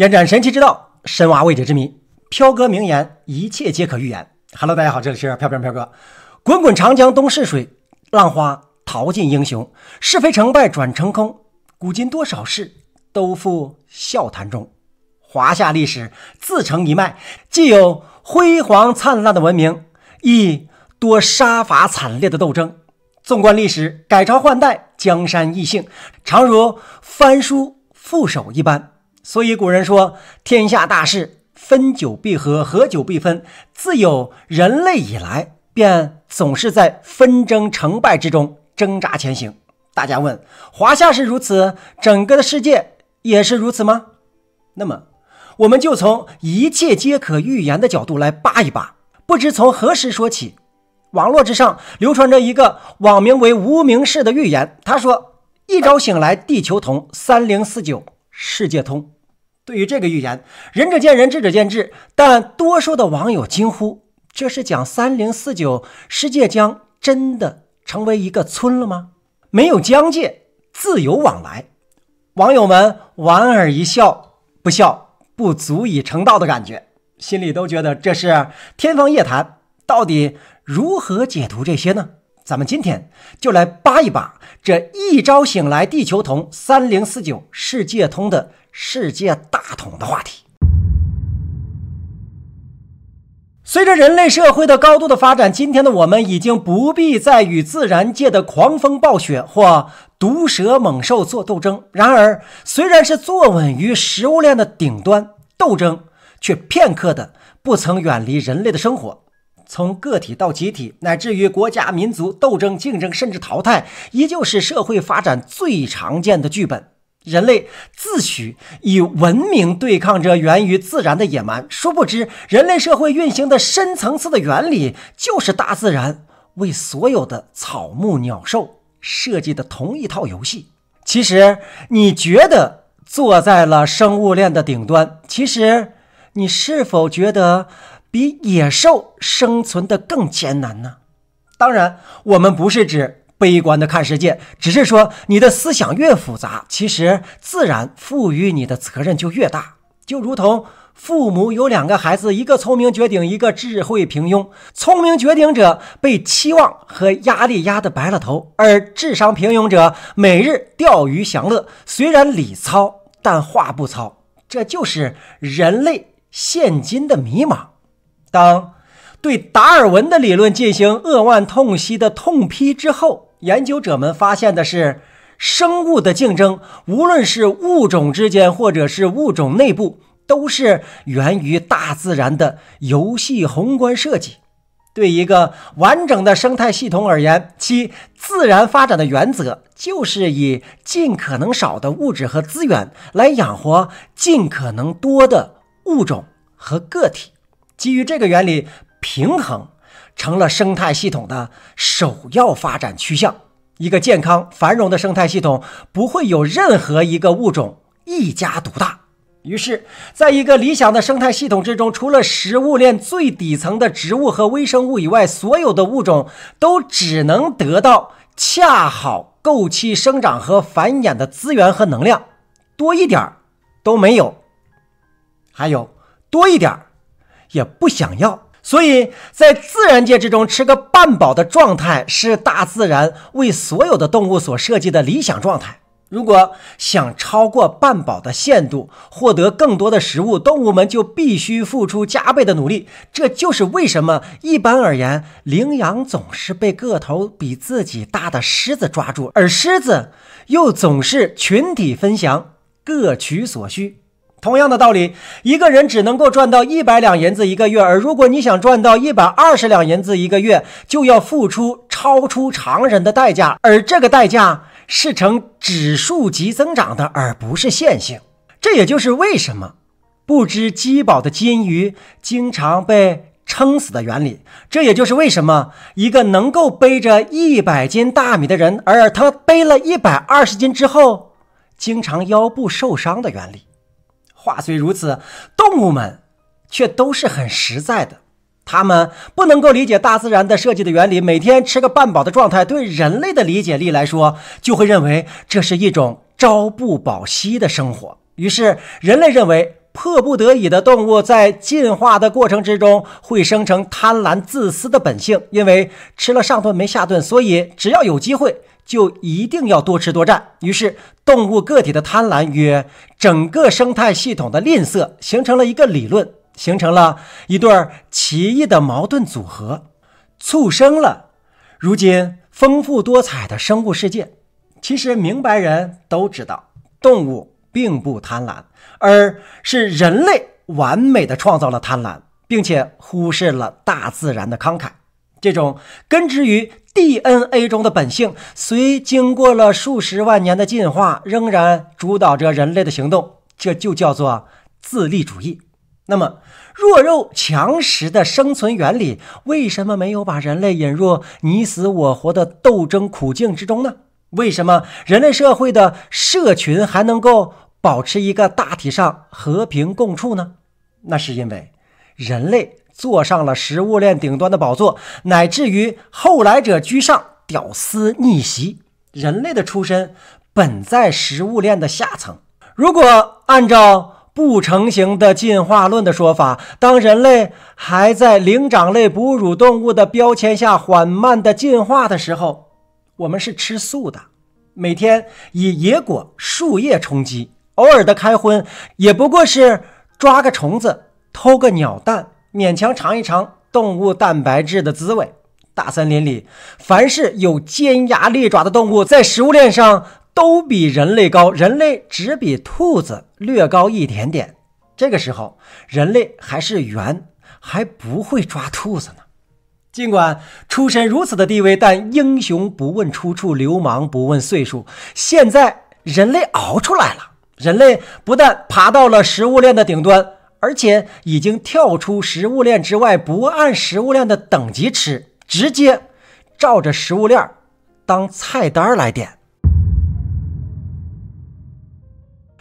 延展神奇之道，深挖未解之谜。飘哥名言：一切皆可预言。Hello，大家好，这里是飘飘飘哥。滚滚长江东逝水，浪花淘尽英雄。是非成败转成空，古今多少事，都付笑谈中。华夏历史自成一脉，既有辉煌灿烂的文明，亦多杀伐惨烈的斗争。纵观历史，改朝换代，江山易姓，常如翻书覆手一般。所以古人说，天下大事，分久必合，合久必分。自有人类以来，便总是在纷争成败之中挣扎前行。大家问：华夏是如此，整个的世界也是如此吗？那么，我们就从一切皆可预言的角度来扒一扒。不知从何时说起，网络之上流传着一个网名为“无名氏”的预言。他说：“一朝醒来，地球同三零四九，世界通。”对于这个预言，仁者见仁，智者见智。但多数的网友惊呼：“这是讲三零四九世界将真的成为一个村了吗？没有疆界，自由往来。”网友们莞尔一笑，不笑不足以成道的感觉，心里都觉得这是天方夜谭。到底如何解读这些呢？咱们今天就来扒一扒这一朝醒来地球同三零四九世界通的。世界大同的话题。随着人类社会的高度的发展，今天的我们已经不必再与自然界的狂风暴雪或毒蛇猛兽做斗争。然而，虽然是坐稳于食物链的顶端，斗争却片刻的不曾远离人类的生活。从个体到集体，乃至于国家民族，斗争、竞争甚至淘汰，依旧是社会发展最常见的剧本。人类自诩以文明对抗着源于自然的野蛮，殊不知人类社会运行的深层次的原理，就是大自然为所有的草木鸟兽设计的同一套游戏。其实你觉得坐在了生物链的顶端，其实你是否觉得比野兽生存的更艰难呢？当然，我们不是指。悲观的看世界，只是说你的思想越复杂，其实自然赋予你的责任就越大。就如同父母有两个孩子，一个聪明绝顶，一个智慧平庸。聪明绝顶者被期望和压力压得白了头，而智商平庸者每日钓鱼享乐，虽然理糙，但话不糙。这就是人类现今的迷茫。当对达尔文的理论进行扼腕痛惜的痛批之后，研究者们发现的是，生物的竞争，无论是物种之间，或者是物种内部，都是源于大自然的游戏宏观设计。对一个完整的生态系统而言，其自然发展的原则就是以尽可能少的物质和资源来养活尽可能多的物种和个体。基于这个原理，平衡。成了生态系统的首要发展趋向。一个健康繁荣的生态系统不会有任何一个物种一家独大。于是，在一个理想的生态系统之中，除了食物链最底层的植物和微生物以外，所有的物种都只能得到恰好够其生长和繁衍的资源和能量，多一点儿都没有，还有多一点儿也不想要。所以在自然界之中，吃个半饱的状态是大自然为所有的动物所设计的理想状态。如果想超过半饱的限度，获得更多的食物，动物们就必须付出加倍的努力。这就是为什么一般而言，羚羊总是被个头比自己大的狮子抓住，而狮子又总是群体分享，各取所需。同样的道理，一个人只能够赚到一百两银子一个月，而如果你想赚到一百二十两银子一个月，就要付出超出常人的代价，而这个代价是呈指数级增长的，而不是线性。这也就是为什么不知饥饱的金鱼经常被撑死的原理。这也就是为什么一个能够背着一百斤大米的人，而他背了一百二十斤之后，经常腰部受伤的原理。话虽如此，动物们却都是很实在的。它们不能够理解大自然的设计的原理，每天吃个半饱的状态，对人类的理解力来说，就会认为这是一种朝不保夕的生活。于是，人类认为。迫不得已的动物在进化的过程之中，会生成贪婪自私的本性，因为吃了上顿没下顿，所以只要有机会就一定要多吃多占。于是，动物个体的贪婪与整个生态系统的吝啬形成了一个理论，形成了一对儿奇异的矛盾组合，促生了如今丰富多彩的生物世界。其实，明白人都知道，动物。并不贪婪，而是人类完美地创造了贪婪，并且忽视了大自然的慷慨。这种根植于 DNA 中的本性，虽经过了数十万年的进化，仍然主导着人类的行动。这就叫做自利主义。那么，弱肉强食的生存原理，为什么没有把人类引入你死我活的斗争苦境之中呢？为什么人类社会的社群还能够保持一个大体上和平共处呢？那是因为人类坐上了食物链顶端的宝座，乃至于后来者居上，屌丝逆袭。人类的出身本在食物链的下层。如果按照不成形的进化论的说法，当人类还在灵长类哺乳动物的标签下缓慢地进化的时候，我们是吃素的，每天以野果、树叶充饥，偶尔的开荤也不过是抓个虫子、偷个鸟蛋，勉强尝一尝动物蛋白质的滋味。大森林里，凡是有尖牙利爪的动物，在食物链上都比人类高，人类只比兔子略高一点点。这个时候，人类还是猿，还不会抓兔子呢。尽管出身如此的地位，但英雄不问出处，流氓不问岁数。现在人类熬出来了，人类不但爬到了食物链的顶端，而且已经跳出食物链之外，不按食物链的等级吃，直接照着食物链当菜单来点。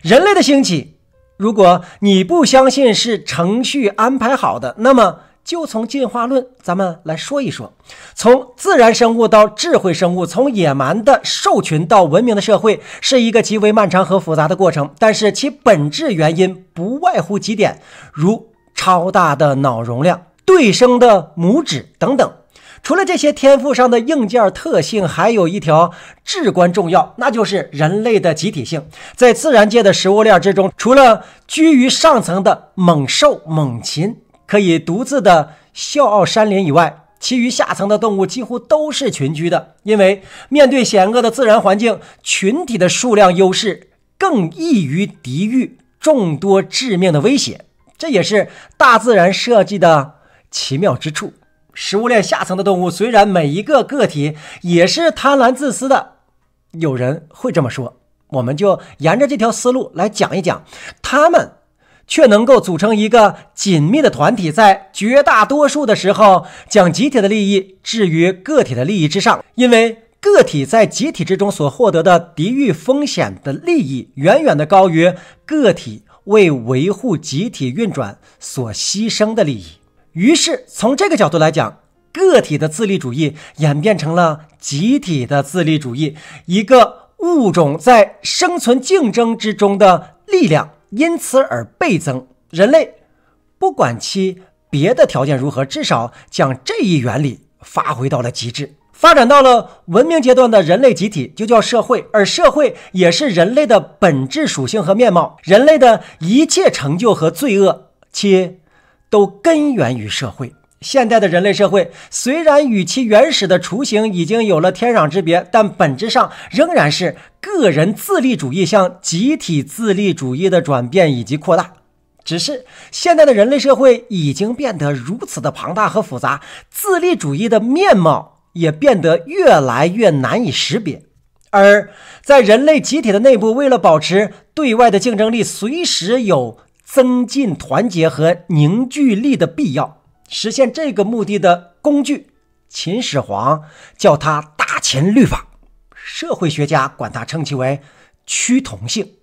人类的兴起，如果你不相信是程序安排好的，那么。就从进化论，咱们来说一说，从自然生物到智慧生物，从野蛮的兽群到文明的社会，是一个极为漫长和复杂的过程。但是其本质原因不外乎几点，如超大的脑容量、对生的拇指等等。除了这些天赋上的硬件特性，还有一条至关重要，那就是人类的集体性。在自然界的食物链之中，除了居于上层的猛兽、猛禽，可以独自的笑傲山林以外，其余下层的动物几乎都是群居的，因为面对险恶的自然环境，群体的数量优势更易于抵御众多致命的威胁。这也是大自然设计的奇妙之处。食物链下层的动物虽然每一个个体也是贪婪自私的，有人会这么说，我们就沿着这条思路来讲一讲它们。却能够组成一个紧密的团体，在绝大多数的时候，将集体的利益置于个体的利益之上，因为个体在集体之中所获得的抵御风险的利益，远远的高于个体为维护集体运转所牺牲的利益。于是，从这个角度来讲，个体的自利主义演变成了集体的自利主义，一个物种在生存竞争之中的力量。因此而倍增，人类不管其别的条件如何，至少将这一原理发挥到了极致，发展到了文明阶段的人类集体就叫社会，而社会也是人类的本质属性和面貌。人类的一切成就和罪恶，其都根源于社会。现代的人类社会虽然与其原始的雏形已经有了天壤之别，但本质上仍然是个人自立主义向集体自立主义的转变以及扩大。只是现在的人类社会已经变得如此的庞大和复杂，自立主义的面貌也变得越来越难以识别。而在人类集体的内部，为了保持对外的竞争力，随时有增进团结和凝聚力的必要。实现这个目的的工具，秦始皇叫它“大秦律法”，社会学家管它称其为“趋同性”，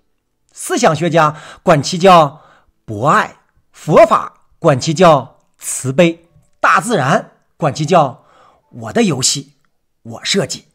思想学家管其叫“博爱”，佛法管其叫“慈悲”，大自然管其叫“我的游戏，我设计”。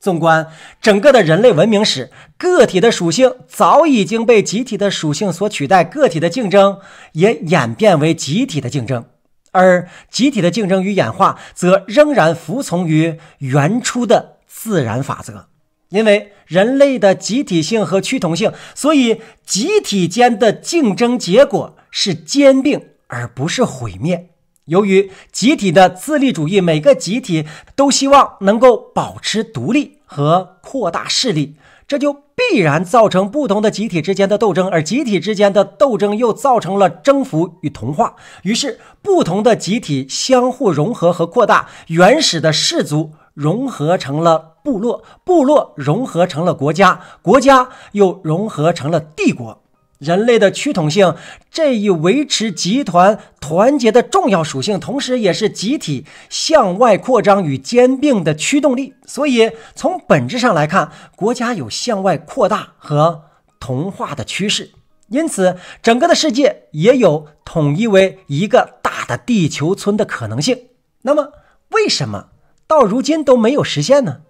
纵观整个的人类文明史，个体的属性早已经被集体的属性所取代，个体的竞争也演变为集体的竞争。而集体的竞争与演化则仍然服从于原初的自然法则，因为人类的集体性和趋同性，所以集体间的竞争结果是兼并而不是毁灭。由于集体的自立主义，每个集体都希望能够保持独立和扩大势力。这就必然造成不同的集体之间的斗争，而集体之间的斗争又造成了征服与同化。于是，不同的集体相互融合和扩大，原始的氏族融合成了部落，部落融合成了国家，国家又融合成了帝国。人类的趋同性这一维持集团团结的重要属性，同时也是集体向外扩张与兼并的驱动力。所以，从本质上来看，国家有向外扩大和同化的趋势。因此，整个的世界也有统一为一个大的地球村的可能性。那么，为什么到如今都没有实现呢？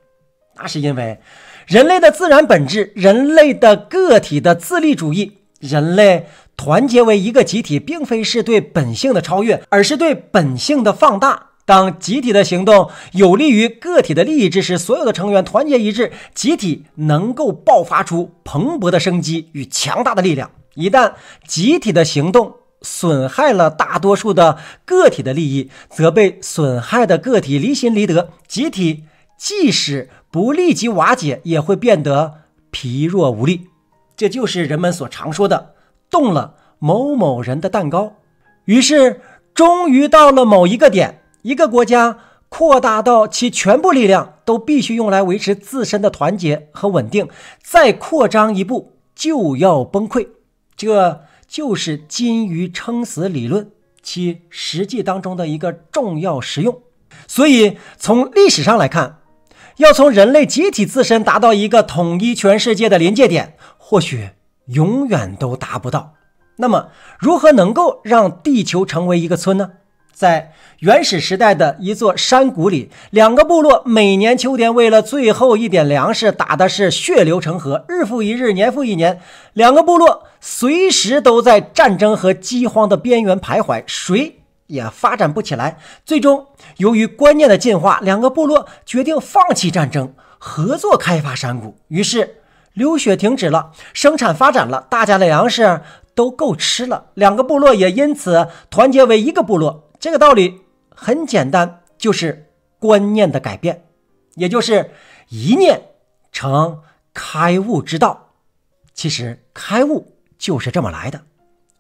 那是因为人类的自然本质，人类的个体的自利主义。人类团结为一个集体，并非是对本性的超越，而是对本性的放大。当集体的行动有利于个体的利益之时，所有的成员团结一致，集体能够爆发出蓬勃的生机与强大的力量。一旦集体的行动损害了大多数的个体的利益，则被损害的个体离心离德，集体即使不立即瓦解，也会变得疲弱无力。这就是人们所常说的“动了某某人的蛋糕”。于是，终于到了某一个点，一个国家扩大到其全部力量都必须用来维持自身的团结和稳定，再扩张一步就要崩溃。这就是“金鱼撑死”理论其实际当中的一个重要实用。所以，从历史上来看。要从人类集体自身达到一个统一全世界的临界点，或许永远都达不到。那么，如何能够让地球成为一个村呢？在原始时代的一座山谷里，两个部落每年秋天为了最后一点粮食，打的是血流成河。日复一日，年复一年，两个部落随时都在战争和饥荒的边缘徘徊。谁？也发展不起来。最终，由于观念的进化，两个部落决定放弃战争，合作开发山谷。于是，流血停止了，生产发展了，大家的粮食都够吃了。两个部落也因此团结为一个部落。这个道理很简单，就是观念的改变，也就是一念成开悟之道。其实，开悟就是这么来的。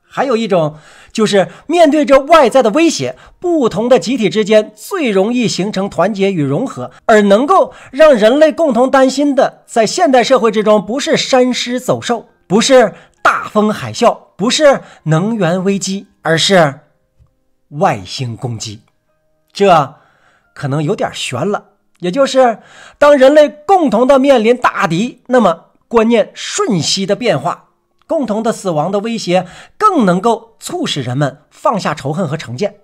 还有一种，就是面对着外在的威胁，不同的集体之间最容易形成团结与融合。而能够让人类共同担心的，在现代社会之中，不是山狮走兽，不是大风海啸，不是能源危机，而是外星攻击。这可能有点悬了。也就是，当人类共同的面临大敌，那么观念瞬息的变化。共同的死亡的威胁更能够促使人们放下仇恨和成见，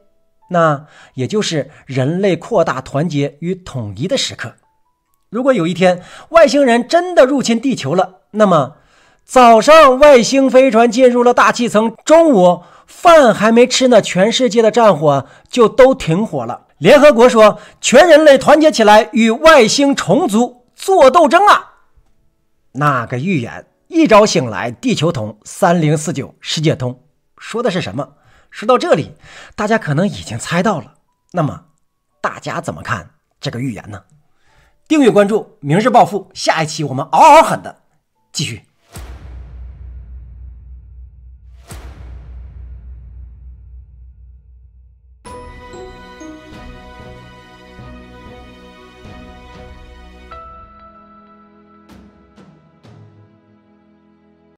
那也就是人类扩大团结与统一的时刻。如果有一天外星人真的入侵地球了，那么早上外星飞船进入了大气层，中午饭还没吃呢，全世界的战火就都停火了。联合国说，全人类团结起来与外星虫族作斗争啊！那个预言。一朝醒来，地球同三零四九世界通，说的是什么？说到这里，大家可能已经猜到了。那么，大家怎么看这个预言呢？订阅关注，明日暴富。下一期我们嗷嗷狠的继续。